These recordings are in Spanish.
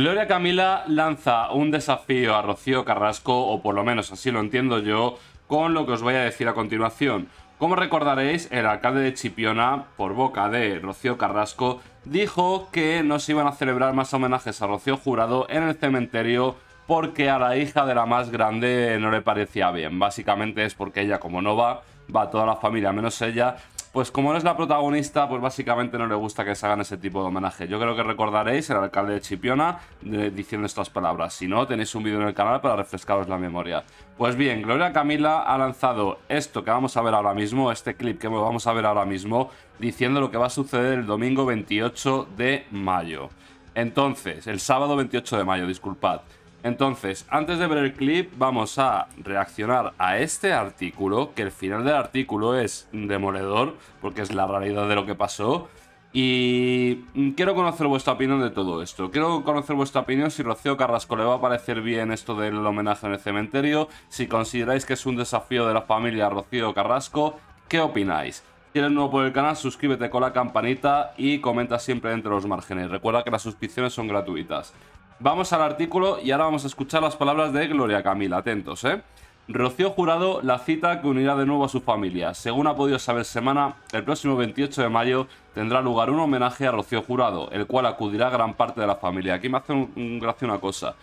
Gloria Camila lanza un desafío a Rocío Carrasco, o por lo menos así lo entiendo yo, con lo que os voy a decir a continuación. Como recordaréis, el alcalde de Chipiona, por boca de Rocío Carrasco, dijo que no se iban a celebrar más homenajes a Rocío Jurado en el cementerio porque a la hija de la más grande no le parecía bien. Básicamente es porque ella, como no va, va toda la familia menos ella pues como no es la protagonista, pues básicamente no le gusta que se hagan ese tipo de homenaje. Yo creo que recordaréis el alcalde de Chipiona diciendo estas palabras. Si no, tenéis un vídeo en el canal para refrescaros la memoria. Pues bien, Gloria Camila ha lanzado esto que vamos a ver ahora mismo, este clip que vamos a ver ahora mismo, diciendo lo que va a suceder el domingo 28 de mayo. Entonces, el sábado 28 de mayo, disculpad. Entonces, antes de ver el clip, vamos a reaccionar a este artículo, que el final del artículo es demoledor, porque es la realidad de lo que pasó. Y quiero conocer vuestra opinión de todo esto. Quiero conocer vuestra opinión si Rocío Carrasco le va a parecer bien esto del homenaje en el cementerio, si consideráis que es un desafío de la familia Rocío Carrasco, ¿qué opináis? Si eres nuevo por el canal, suscríbete con la campanita y comenta siempre entre los márgenes. Recuerda que las suscripciones son gratuitas. Vamos al artículo y ahora vamos a escuchar las palabras de Gloria Camila. Atentos, ¿eh? Rocío Jurado la cita que unirá de nuevo a su familia. Según ha podido saber Semana, el próximo 28 de mayo tendrá lugar un homenaje a Rocío Jurado, el cual acudirá a gran parte de la familia. Aquí me hace un, gracia una cosa.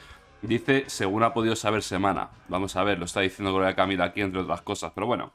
Dice, según ha podido saber Semana. Vamos a ver, lo está diciendo Gloria Camila aquí, entre otras cosas, pero bueno.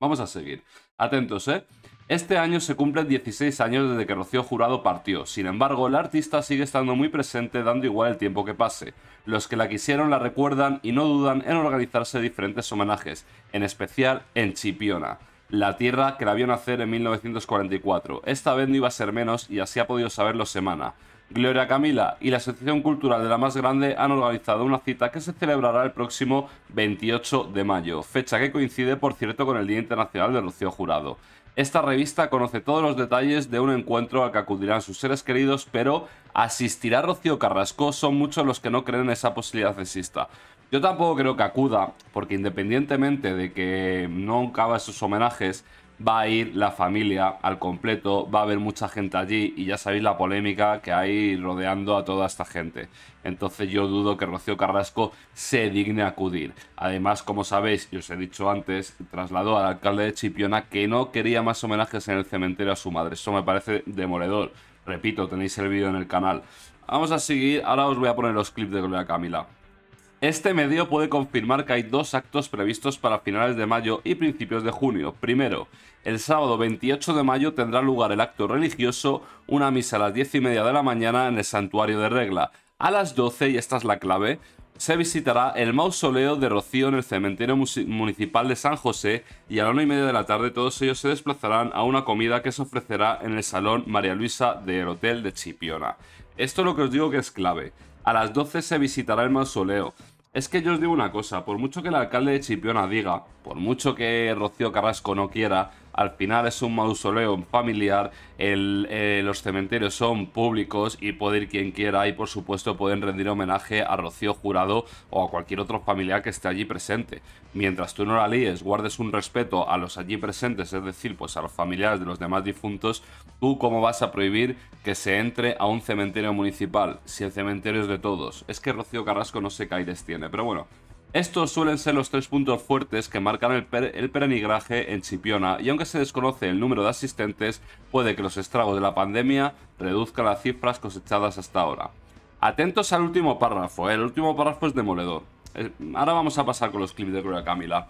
Vamos a seguir. Atentos, ¿eh? Este año se cumplen 16 años desde que Rocío Jurado partió. Sin embargo, la artista sigue estando muy presente, dando igual el tiempo que pase. Los que la quisieron la recuerdan y no dudan en organizarse diferentes homenajes, en especial en Chipiona, la tierra que la vio nacer en 1944. Esta vez no iba a ser menos y así ha podido saberlo Semana, Gloria Camila y la Asociación Cultural de la Más Grande han organizado una cita que se celebrará el próximo 28 de mayo, fecha que coincide por cierto con el Día Internacional de Rocío Jurado. Esta revista conoce todos los detalles de un encuentro al que acudirán sus seres queridos, pero asistirá Rocío Carrasco, son muchos los que no creen en esa posibilidad exista. Yo tampoco creo que acuda, porque independientemente de que no acaba sus homenajes, va a ir la familia al completo, va a haber mucha gente allí y ya sabéis la polémica que hay rodeando a toda esta gente. Entonces yo dudo que Rocío Carrasco se digne acudir. Además, como sabéis, y os he dicho antes, trasladó al alcalde de Chipiona que no quería más homenajes en el cementerio a su madre. Eso me parece demoledor. Repito, tenéis el vídeo en el canal. Vamos a seguir, ahora os voy a poner los clips de Gloria Camila. Este medio puede confirmar que hay dos actos previstos para finales de mayo y principios de junio. Primero, el sábado 28 de mayo tendrá lugar el acto religioso, una misa a las 10 y media de la mañana en el santuario de Regla. A las 12, y esta es la clave, se visitará el mausoleo de Rocío en el cementerio municipal de San José y a la una y media de la tarde todos ellos se desplazarán a una comida que se ofrecerá en el salón María Luisa del Hotel de Chipiona. Esto es lo que os digo que es clave. A las 12 se visitará el mausoleo. Es que yo os digo una cosa, por mucho que el alcalde de Chipiona diga, por mucho que Rocío Carrasco no quiera, al final es un mausoleo familiar, eh, los cementerios son públicos y puede ir quien quiera y por supuesto pueden rendir homenaje a Rocío Jurado o a cualquier otro familiar que esté allí presente. Mientras tú no la líes, guardes un respeto a los allí presentes, es decir, pues a los familiares de los demás difuntos, tú cómo vas a prohibir que se entre a un cementerio municipal si el cementerio es de todos. Es que Rocío Carrasco no sé qué aires tiene, pero bueno, estos suelen ser los tres puntos fuertes que marcan el, perenigraje en Chipiona y aunque se desconoce el número de asistentes, puede que los estragos de la pandemia reduzcan las cifras cosechadas hasta ahora. Atentos al último párrafo, eh, el último párrafo es demoledor. Eh, ahora vamos a pasar con los clips de Gloria Camila.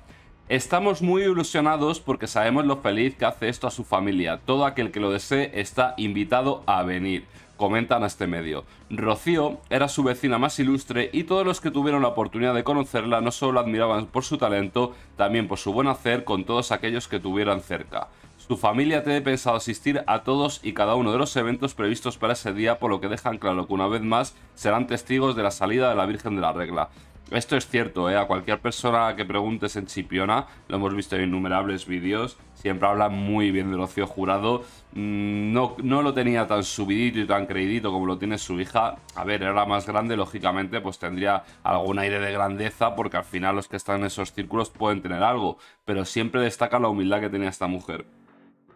Estamos muy ilusionados porque sabemos lo feliz que hace esto a su familia. Todo aquel que lo desee está invitado a venir comentan a este medio. Rocío era su vecina más ilustre y todos los que tuvieron la oportunidad de conocerla no solo la admiraban por su talento, también por su buen hacer con todos aquellos que tuvieran cerca. Su familia tiene pensado asistir a todos y cada uno de los eventos previstos para ese día, por lo que dejan claro que una vez más serán testigos de la salida de la Virgen de la Regla. Esto es cierto, ¿eh? a cualquier persona que preguntes en Chipiona, lo hemos visto en innumerables vídeos, siempre habla muy bien del ocio jurado. Mm, no, lo tenía tan subidito y tan creidito como lo tiene su hija. A ver, era más grande, lógicamente, pues tendría algún aire de grandeza, porque al final los que están en esos círculos pueden tener algo, pero siempre destaca la humildad que tenía esta mujer.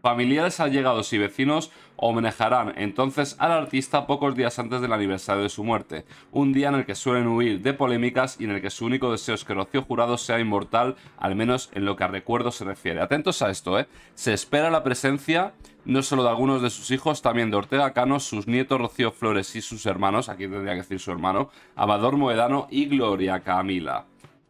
Familiares, allegados y vecinos homenajarán entonces al artista pocos días antes del aniversario de su muerte, un día en el que suelen huir de polémicas y en el que su único deseo es que Rocío Jurado sea inmortal, al menos en lo que a recuerdos se refiere. Atentos a esto, ¿eh? Se espera la presencia no solo de algunos de sus hijos, también de Ortega Cano, sus nietos Rocío Flores y sus hermanos, aquí tendría que decir su hermano, Amador Moedano y Gloria Camila.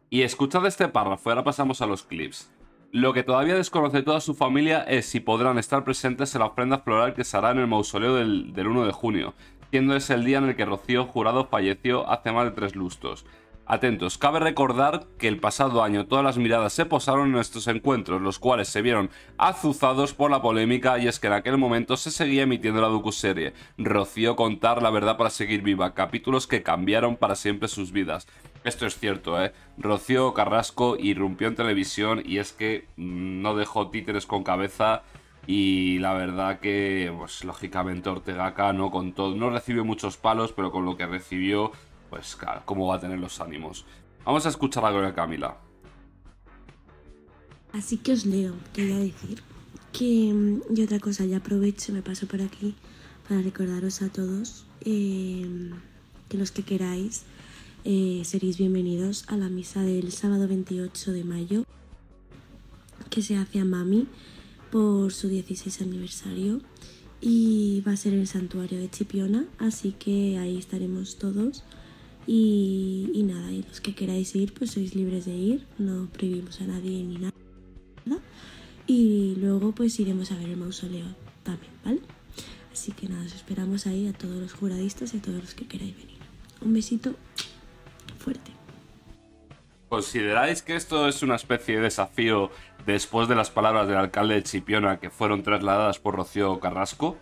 Y escuchad este párrafo, ahora pasamos a los clips. Lo que todavía desconoce toda su familia es si podrán estar presentes en la ofrenda floral que se hará en el mausoleo del, 1 de junio, siendo ese el día en el que Rocío Jurado falleció hace más de tres lustros. Atentos, cabe recordar que el pasado año todas las miradas se posaron en estos encuentros, los cuales se vieron azuzados por la polémica y es que en aquel momento se seguía emitiendo la docuserie Rocío contar la verdad para seguir viva, capítulos que cambiaron para siempre sus vidas. Esto es cierto, ¿eh? Rocío Carrasco irrumpió en televisión y es que mm, no dejó títeres con cabeza y la verdad que, pues lógicamente Ortega acá no con todo, no recibió muchos palos, pero con lo que recibió, pues claro, cómo va a tener los ánimos. Vamos a escuchar a de Camila. Así que os leo, quería decir que mm, y otra cosa, ya aprovecho, me paso por aquí para recordaros a todos eh, que los que queráis eh, seréis bienvenidos a la misa del sábado 28 de mayo que se hace a Mami por su 16 aniversario y va a ser en el santuario de Chipiona, así que ahí estaremos todos y, y nada, y los que queráis ir pues sois libres de ir, no prohibimos a nadie ni nada y luego pues iremos a ver el mausoleo también, ¿vale? Así que nada, os esperamos ahí a todos los juradistas y a todos los que queráis venir. Un besito fuerte. ¿Consideráis que esto es una especie de desafío después de las palabras del alcalde de Chipiona que fueron trasladadas por Rocío Carrasco?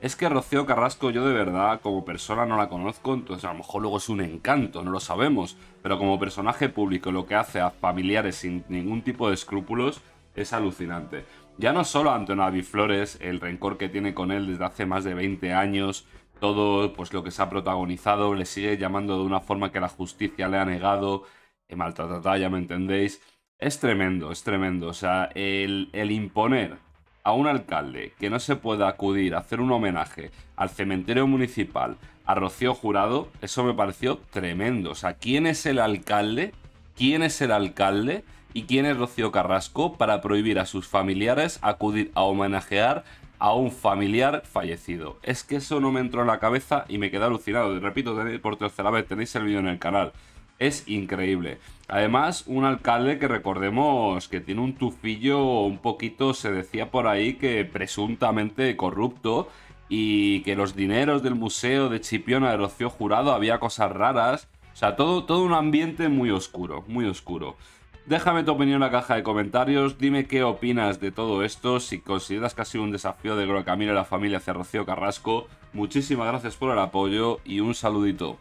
Es que Rocío Carrasco yo de verdad como persona no la conozco, entonces a lo mejor luego es un encanto, no lo sabemos, pero como personaje público lo que hace a familiares sin ningún tipo de escrúpulos es alucinante. Ya no solo Antonio Flores, el rencor que tiene con él desde hace más de 20 años, todo pues lo que se ha protagonizado le sigue llamando de una forma que la justicia le ha negado, eh, maltratada, ya me entendéis. Es tremendo, es tremendo. O sea, el, el, imponer a un alcalde que no se pueda acudir a hacer un homenaje al cementerio municipal, a Rocío Jurado, eso me pareció tremendo. O sea, ¿quién es el alcalde? ¿Quién es el alcalde? ¿Y quién es Rocío Carrasco para prohibir a sus familiares acudir a homenajear a un familiar fallecido. Es que eso no me entró en la cabeza y me quedé alucinado. repito, por tercera vez tenéis el vídeo en el canal. Es increíble. Además, un alcalde que recordemos que tiene un tufillo un poquito, se decía por ahí, que presuntamente corrupto y que los dineros del museo de Chipiona de Rocío Jurado había cosas raras. O sea, todo, todo un ambiente muy oscuro, muy oscuro. Déjame tu opinión en la caja de comentarios, dime qué opinas de todo esto, si consideras que ha sido un desafío de camino y la familia hacia Rocío Carrasco. Muchísimas gracias por el apoyo y un saludito.